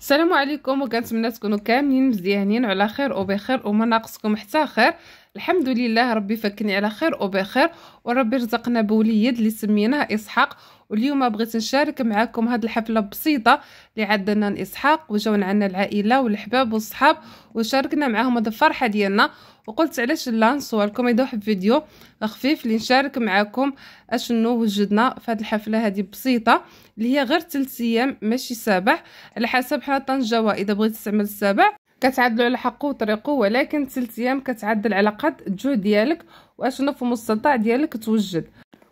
السلام عليكم وكنتمنى تكونوا كاملين مزيانين وعلى خير وبخير وما ناقصكم حتى خير الحمد لله ربي فكني على خير وبخير وربي رزقنا بوليد اللي سميناه اسحاق واليوم بغيت نشارك معكم هاد الحفله بسيطه اللي عدنا اسحاق وجاو عندنا العائله والحباب والصحاب وشاركنا معاهم هاد الفرحه ديالنا وقلت علاش لا نصوركم يدوح هذا خفيف اللي نشارك معاكم اشنو وجدنا في هذه الحفله هذه بسيطه اللي هي غير 3 ايام ماشي سابع على حسب حنا طنجه اذا بغيت تستعمل السابع كتعدلوا على حقه وطريقه ولكن ثلاث ايام كتعدل على قد الجهد ديالك واشنو في المستطاع ديالك توجد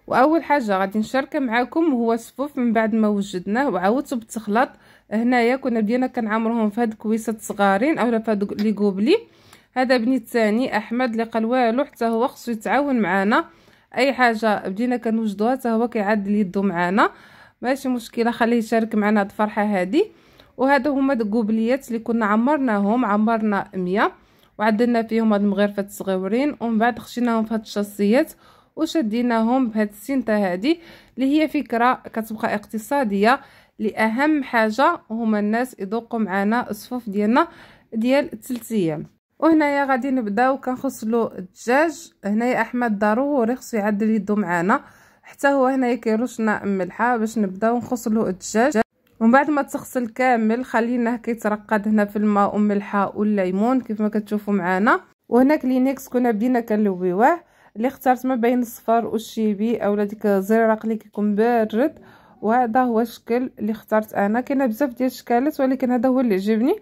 واول حاجه غادي نشاركها معكم هو الصفوف من بعد ما وجدناه وعاودته بالتخلط هنايا كنا بدينا كنعمرهم في هاد الكويسات صغارين اولا في هاد لي غوبلي هذا بني الثاني احمد اللي قال والو حتى هو خصو يتعاون معانا اي حاجه بدينا كنوجدوها حتى هو كيعدل يدو معانا ماشي مشكله خليه يشارك معنا هاد الفرحه هذه وهذا هما القبليات اللي كنا عمرناهم عمرنا 100 وعدلنا فيهم هاد المغرفات الصغيورين ومن بعد خشيناهم في هاد الشاصيات وشديناهم بهاد السنته هادي اللي هي فكره كتبقى اقتصاديه لاهم حاجه هما الناس يذوقوا معنا الصفوف ديالنا ديال تلت ايام وهنايا غادي نبداو كنغسلو الدجاج هنايا احمد ضروري خصو يعدل يدو معانا حتى هو هنايا كيرشنا ملحه باش نبداو نغسلو الدجاج ومن بعد ما تغسل كامل خليناه كيترقد هنا في الماء والملحه والليمون كيف ما كتشوفوا معانا وهنا كلينيكس كنا بدينا كنلويوه اللي اخترت ما بين الصفار والشيبي اولا ديك الزراق اللي كيكون بارد وهذا هو الشكل اللي اخترت انا كاينه بزاف ديال الشكالات ولكن هذا هو اللي عجبني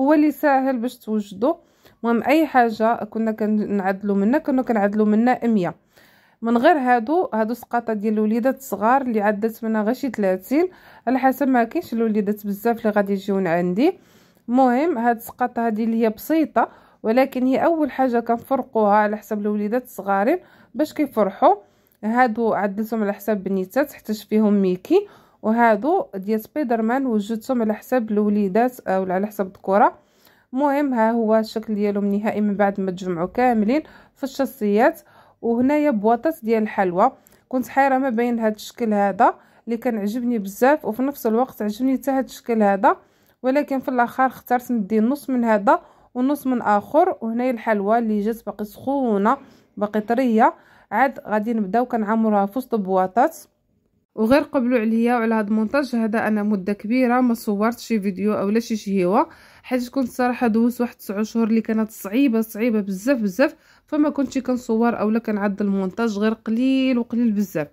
هو اللي ساهل باش توجدو مهم اي حاجه كنا كنعدلو منها كنا كنعدلو منها 100 من غير هادو هادو سقاطه ديال الوليدات الصغار اللي عدات منها غير شي 30 على حسب ما كاينش الوليدات بزاف اللي غادي يجيون عندي مهم هاد السقاطه هادي اللي هي بسيطه ولكن هي اول حاجه كنفرقوها على حسب الوليدات الصغارين باش كيفرحوا هادو عدلتهم على حساب بنيتات حتى فيهم ميكي وهادو ديال سبايدرمان وجدتهم على حساب الوليدات او على حساب الذكوره مهم ها هو الشكل ديالهم نهائي من بعد ما تجمعوا كاملين في الشاصيات وهنايا بواطات ديال الحلوى كنت حايره ما بين هذا الشكل هذا اللي كان عجبني بزاف وفي نفس الوقت عجبني حتى هذا الشكل هذا ولكن في الاخر اخترت ندي نص من هذا ونص من اخر وهنايا الحلوى اللي جات باقي سخونه باقي طريه عاد غادي نبداو كنعمروها في وسط البواطات وغير قبلوا عليا وعلى هذا المونتاج هذا انا مده كبيره ما صورتش شي فيديو اولا شي شهيوه حيت كنت صراحه دوزت واحد 9 شهور اللي كانت صعيبه صعيبه بزاف بزاف فما كنتش كنصور اولا كنعدل المونتاج غير قليل وقليل بزاف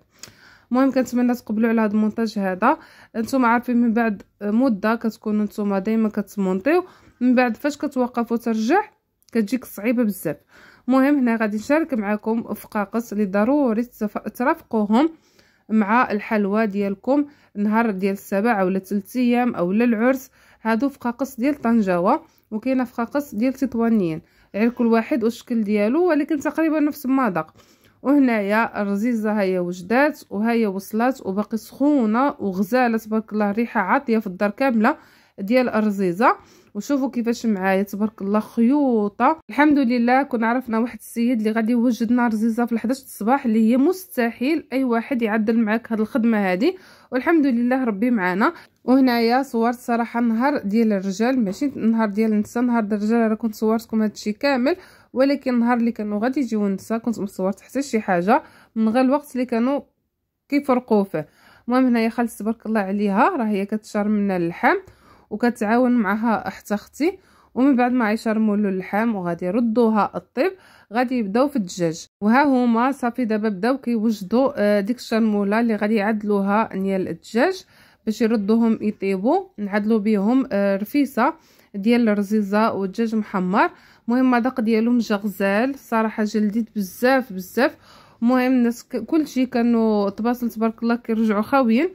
المهم كنتمنى تقبلوا على هذا المونتاج هذا نتوما عارفين من بعد آه، مده كتكونوا نتوما دائما كتمونطيو من بعد فاش كتوقف وترجع كتجيك صعيبه بزاف المهم هنا غادي نشارك معكم فقاقص اللي ضروري ترافقوهم مع الحلوى ديالكم نهار ديال السبع ولا ثلاث ايام اولا العرس هادو فقاقص ديال طنجاوه وكاينه فقاقص ديال تطوانيين غير كل واحد والشكل ديالو ولكن تقريبا نفس المذاق وهنايا الرزيزه هي وجدات وهي وصلات وباقي سخونه وغزاله تبارك الله ريحه عاطيه في الدار كامله ديال الرزيزه وشوفوا كيفاش معايا تبارك الله خيوطه الحمد لله كنا عرفنا واحد السيد اللي غادي يوجد نار زيزه في 11 الصباح اللي هي مستحيل اي واحد يعدل معاك هذه الخدمه هذه والحمد لله ربي معانا وهنايا صورت صراحه نهار ديال الرجال ماشي نهار ديال النساء نهار ديال الرجال راه كنت صورتكم الشيء كامل ولكن نهار اللي كانوا غادي يجيو النساء كنت مصورت حتى شي حاجه من غير الوقت اللي كانوا كيفرقوا فيه المهم هنايا خالتي تبارك الله عليها راه هي كتشار من اللحم وكتعاون معها حتى اختي ومن بعد ما يشرموا له اللحم وغادي يردوها الطيب غادي يبداو في الدجاج وها هما صافي دابا بداو كيوجدوا آه، ديك الشرموله اللي غادي يعدلوها نيال الدجاج باش يردوهم يطيبوا نعدلوا بهم آه، رفيسه ديال الرزيزه والدجاج محمر المهم مذاق ديالهم جا غزال صراحه جلديت بزاف بزاف المهم الناس كلشي كانوا تباصل تبارك الله كيرجعوا خاويين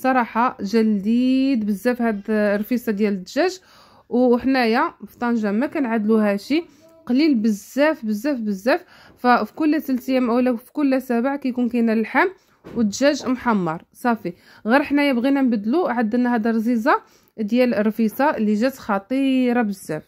صراحه جلديد بزاف هاد الرفيصه ديال الدجاج وحنايا في طنجه ما كنعدلوهاشي قليل بزاف بزاف بزاف ففي كل ثلاث ايام اولا في كل سبع كيكون كاين اللحم والدجاج محمر صافي غير حنايا بغينا نبدلو عدلنا هاد الرزيزه ديال الرفيصه اللي جات خطيره بزاف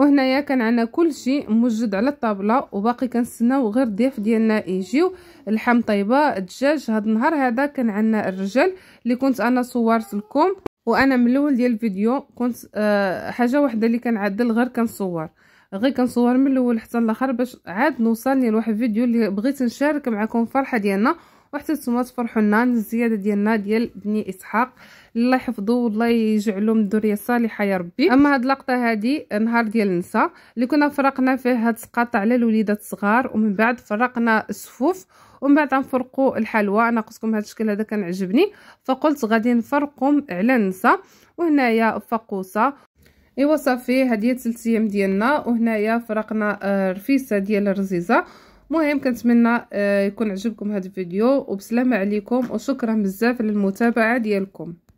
وهنايا كان عندنا كل شيء موجد على الطابله وباقي كنستناو غير الضيف ديالنا يجيو اللحم طيبه الدجاج هاد النهار هذا كان عندنا الرجل اللي كنت انا صورت لكم وانا من الاول ديال الفيديو كنت آه حاجه واحده اللي كنعدل غير كنصور غير كنصور من الاول حتى الاخر باش عاد نوصلني لواحد الفيديو اللي بغيت نشارك معكم الفرحه ديالنا وحتى نتوما تفرحوا لنا الزياده ديالنا ديال بني اسحاق الله يحفظه والله يجعلو من الذريه الصالحه يا ربي اما هاد اللقطه هادي نهار ديال النساء اللي كنا فرقنا فيه هاد السقاطه على الوليدات الصغار ومن بعد فرقنا الصفوف ومن بعد غنفرقوا الحلوى انا قلتكم هذا الشكل هذا كنعجبني فقلت غادي نفرقهم على النساء وهنايا فقوسه ايوا صافي هذه هي الثلاث ايام ديالنا وهنايا فرقنا آه، رفيسه ديال الرزيزه مهم كنتمنى آه، يكون عجبكم هذا الفيديو وبسلامه عليكم وشكرا بزاف للمتابعه ديالكم